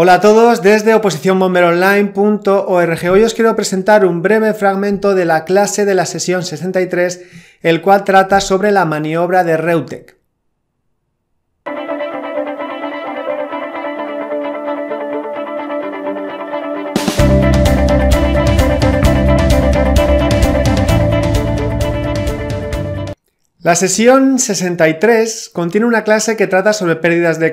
Hola a todos, desde oposiciónbomberonline.org hoy os quiero presentar un breve fragmento de la clase de la sesión 63, el cual trata sobre la maniobra de Reutek. La sesión 63 contiene una clase que trata sobre pérdidas de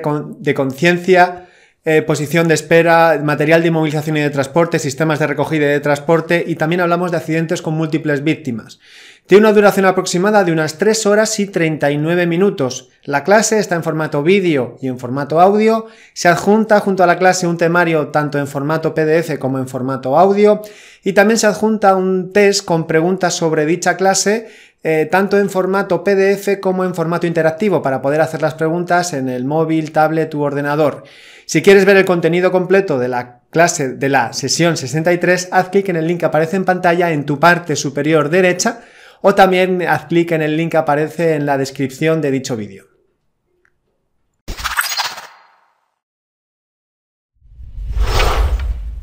conciencia, eh, posición de espera, material de inmovilización y de transporte, sistemas de recogida y de transporte, y también hablamos de accidentes con múltiples víctimas. Tiene una duración aproximada de unas 3 horas y 39 minutos. La clase está en formato vídeo y en formato audio. Se adjunta junto a la clase un temario tanto en formato PDF como en formato audio. Y también se adjunta un test con preguntas sobre dicha clase eh, tanto en formato PDF como en formato interactivo para poder hacer las preguntas en el móvil, tablet u ordenador. Si quieres ver el contenido completo de la clase de la sesión 63, haz clic en el link que aparece en pantalla en tu parte superior derecha o también haz clic en el link que aparece en la descripción de dicho vídeo.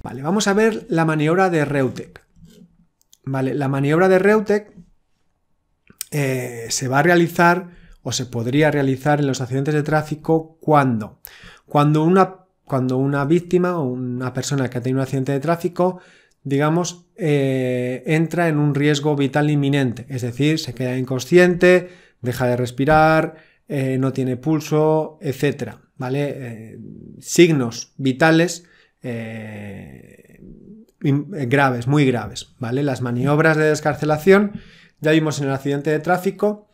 Vale, vamos a ver la maniobra de Reutek. Vale, la maniobra de Reutek eh, se va a realizar o se podría realizar en los accidentes de tráfico cuando, cuando una, cuando una víctima o una persona que ha tenido un accidente de tráfico, digamos, eh, entra en un riesgo vital inminente, es decir, se queda inconsciente, deja de respirar, eh, no tiene pulso, etcétera, ¿vale? signos vitales eh, graves, muy graves, ¿vale? Las maniobras de descarcelación, ya vimos en el accidente de tráfico,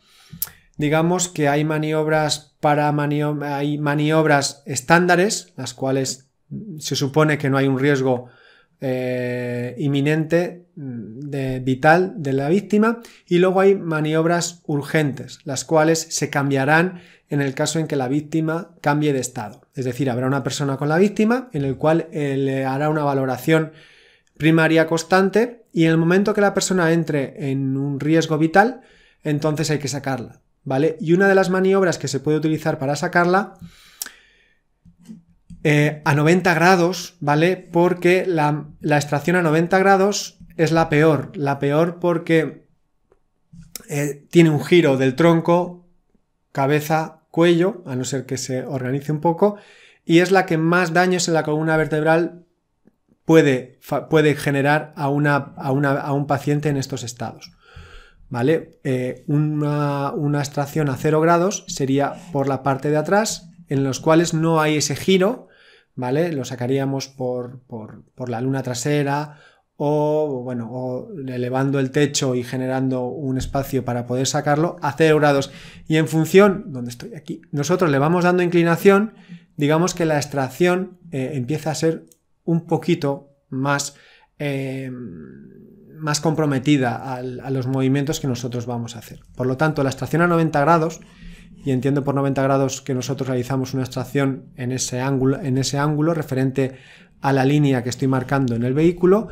digamos que hay maniobras para maniobra, hay maniobras estándares, las cuales se supone que no hay un riesgo eh, inminente mm, vital de la víctima y luego hay maniobras urgentes, las cuales se cambiarán en el caso en que la víctima cambie de estado. Es decir, habrá una persona con la víctima en el cual eh, le hará una valoración primaria constante y en el momento que la persona entre en un riesgo vital, entonces hay que sacarla, ¿vale? Y una de las maniobras que se puede utilizar para sacarla eh, a 90 grados, ¿vale? Porque la, extracción a 90 grados es la peor, la peor porque eh, tiene un giro del tronco, cabeza, cuello, a no ser que se organice un poco, y es la que más daños en la columna vertebral puede, generar a, una, a, un paciente en estos estados. ¿Vale? Eh, una, extracción a 0 grados sería por la parte de atrás, en los cuales no hay ese giro, ¿vale? Lo sacaríamos por, la luna trasera o, bueno, elevando el techo y generando un espacio para poder sacarlo a 0 grados. Y en función, donde estoy aquí, nosotros le vamos dando inclinación, digamos que la extracción eh, empieza a ser un poquito más, eh, más comprometida a los movimientos que nosotros vamos a hacer. Por lo tanto, la extracción a 90 grados, y entiendo por 90 grados que nosotros realizamos una extracción en ese ángulo, en ese ángulo referente a la línea que estoy marcando en el vehículo,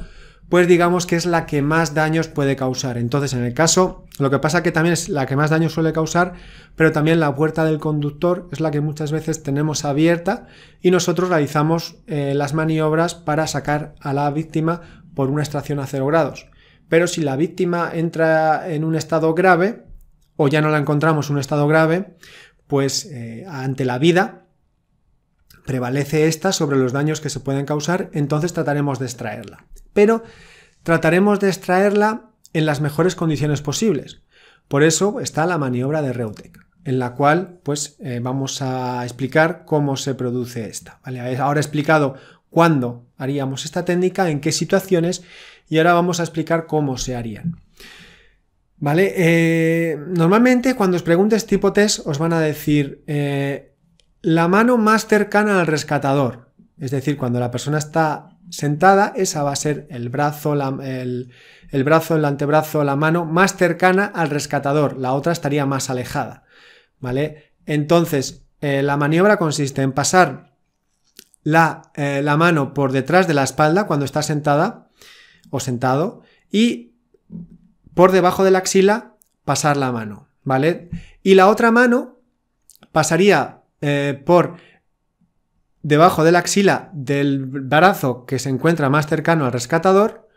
pues digamos que es la que más daños puede causar. Entonces, en el caso, lo que pasa que también es la que más daño suele causar, pero también la puerta del conductor es la que muchas veces tenemos abierta y nosotros realizamos eh, las maniobras para sacar a la víctima por una extracción a cero grados. Pero si la víctima entra en un estado grave, o ya no la encontramos en un estado grave, pues eh, ante la vida prevalece esta sobre los daños que se pueden causar, entonces trataremos de extraerla. Pero trataremos de extraerla en las mejores condiciones posibles. Por eso está la maniobra de Reutek, en la cual pues, eh, vamos a explicar cómo se produce esta. ¿vale? Ahora he explicado cuándo haríamos esta técnica, en qué situaciones, y ahora vamos a explicar cómo se harían. ¿Vale? Eh, normalmente cuando os preguntes tipo test os van a decir eh, la mano más cercana al rescatador. Es decir, cuando la persona está sentada, esa va a ser el brazo, el, brazo, el antebrazo, la mano más cercana al rescatador. La otra estaría más alejada. ¿Vale? Entonces, eh, la maniobra consiste en pasar la, eh, la mano por detrás de la espalda cuando está sentada o sentado y por debajo de la axila pasar la mano. ¿Vale? Y la otra mano pasaría eh, por debajo de la axila del brazo que se encuentra más cercano al rescatador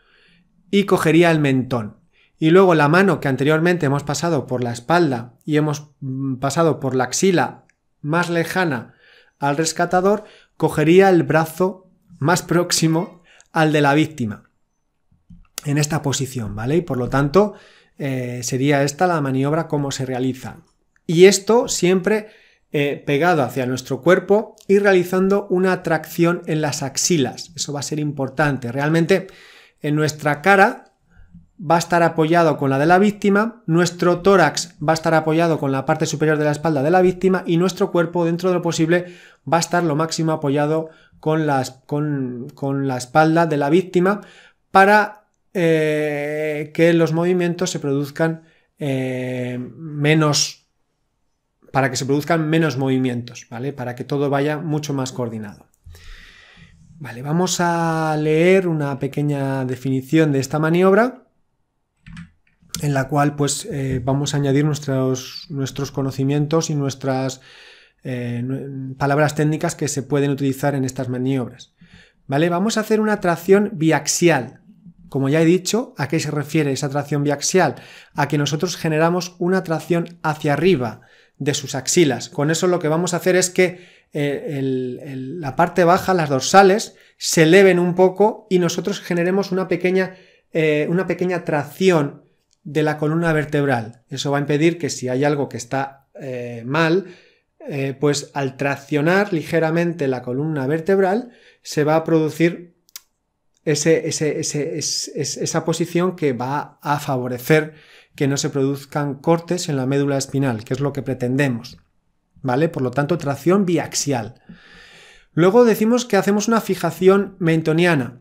y cogería el mentón. Y luego la mano que anteriormente hemos pasado por la espalda y hemos mm, pasado por la axila más lejana al rescatador, cogería el brazo más próximo al de la víctima. En esta posición, ¿vale? Y por lo tanto, eh, sería esta la maniobra como se realiza. Y esto siempre eh, pegado hacia nuestro cuerpo y realizando una atracción en las axilas. Eso va a ser importante. Realmente en nuestra cara va a estar apoyado con la de la víctima, nuestro tórax va a estar apoyado con la parte superior de la espalda de la víctima y nuestro cuerpo, dentro de lo posible, va a estar lo máximo apoyado con, con, la espalda de la víctima para eh, que los movimientos se produzcan eh, menos para que se produzcan menos movimientos, ¿vale? Para que todo vaya mucho más coordinado. Vale, vamos a leer una pequeña definición de esta maniobra en la cual pues eh, vamos a añadir nuestros, nuestros conocimientos y nuestras eh, palabras técnicas que se pueden utilizar en estas maniobras. ¿Vale? Vamos a hacer una tracción biaxial. Como ya he dicho, ¿a qué se refiere esa tracción biaxial? A que nosotros generamos una tracción hacia arriba, de sus axilas. Con eso lo que vamos a hacer es que eh, la parte baja, las dorsales, se eleven un poco y nosotros generemos una pequeña, eh, una pequeña tracción de la columna vertebral. Eso va a impedir que si hay algo que está eh, mal, pues al traccionar ligeramente la columna vertebral se va a producir esa posición que va a favorecer que no se produzcan cortes en la médula espinal, que es lo que pretendemos. ¿Vale? Por lo tanto, tracción biaxial. Luego decimos que hacemos una fijación mentoniana,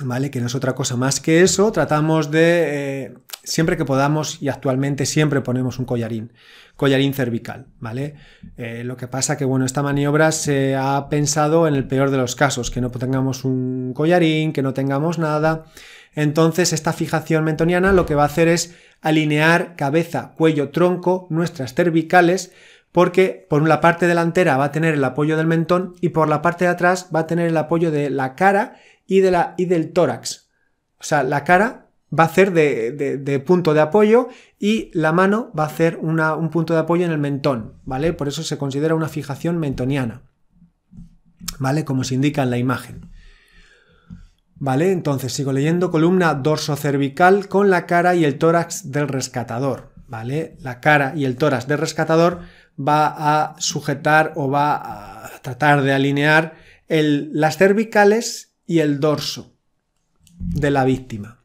¿vale? Que no es otra cosa más que eso. Tratamos de eh, siempre que podamos y actualmente siempre ponemos un collarín, collarín cervical, ¿vale? Eh, lo que pasa que, bueno, esta maniobra se ha pensado en el peor de los casos, que no tengamos un collarín, que no tengamos nada. Entonces, esta fijación mentoniana lo que va a hacer es alinear cabeza, cuello, tronco, nuestras cervicales, porque por la parte delantera va a tener el apoyo del mentón y por la parte de atrás va a tener el apoyo de la cara y, y del tórax. O sea, la cara va a ser de, punto de apoyo y la mano va a hacer un punto de apoyo en el mentón, ¿vale? Por eso se considera una fijación mentoniana, ¿vale? Como se indica en la imagen. ¿Vale? Entonces sigo leyendo columna dorso cervical con la cara y el tórax del rescatador, ¿vale? La cara y el tórax del rescatador va a sujetar o va a tratar de alinear las cervicales y el dorso de la víctima.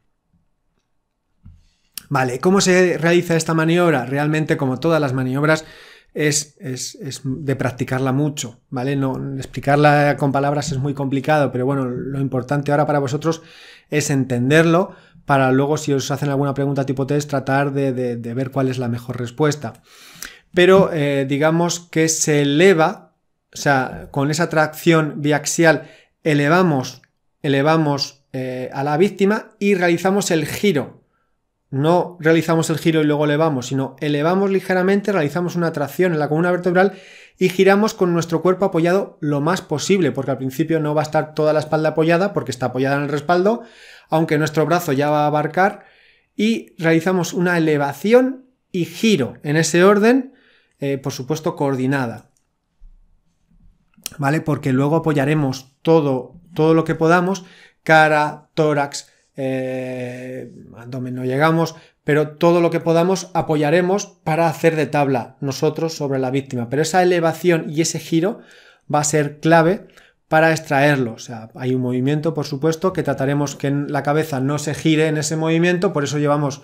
Vale, ¿cómo se realiza esta maniobra? Realmente, como todas las maniobras, es, es, de practicarla mucho, ¿vale? No, explicarla con palabras es muy complicado, pero bueno, lo importante ahora para vosotros es entenderlo para luego si os hacen alguna pregunta tipo test tratar de, ver cuál es la mejor respuesta. Pero eh, digamos que se eleva, o sea, con esa tracción biaxial elevamos, elevamos eh, a la víctima y realizamos el giro no realizamos el giro y luego elevamos, sino elevamos ligeramente, realizamos una tracción en la columna vertebral y giramos con nuestro cuerpo apoyado lo más posible, porque al principio no va a estar toda la espalda apoyada, porque está apoyada en el respaldo, aunque nuestro brazo ya va a abarcar, y realizamos una elevación y giro en ese orden, eh, por supuesto coordinada, ¿vale? Porque luego apoyaremos todo, todo lo que podamos, cara, tórax, eh, no llegamos, pero todo lo que podamos apoyaremos para hacer de tabla nosotros sobre la víctima. Pero esa elevación y ese giro va a ser clave para extraerlo. O sea, hay un movimiento, por supuesto, que trataremos que la cabeza no se gire en ese movimiento, por eso llevamos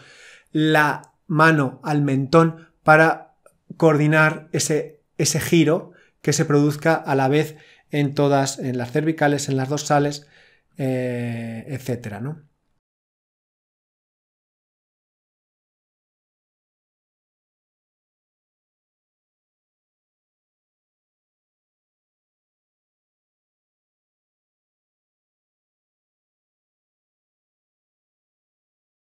la mano al mentón para coordinar ese, ese giro que se produzca a la vez en todas, en las cervicales, en las dorsales, eh, etcétera, ¿no?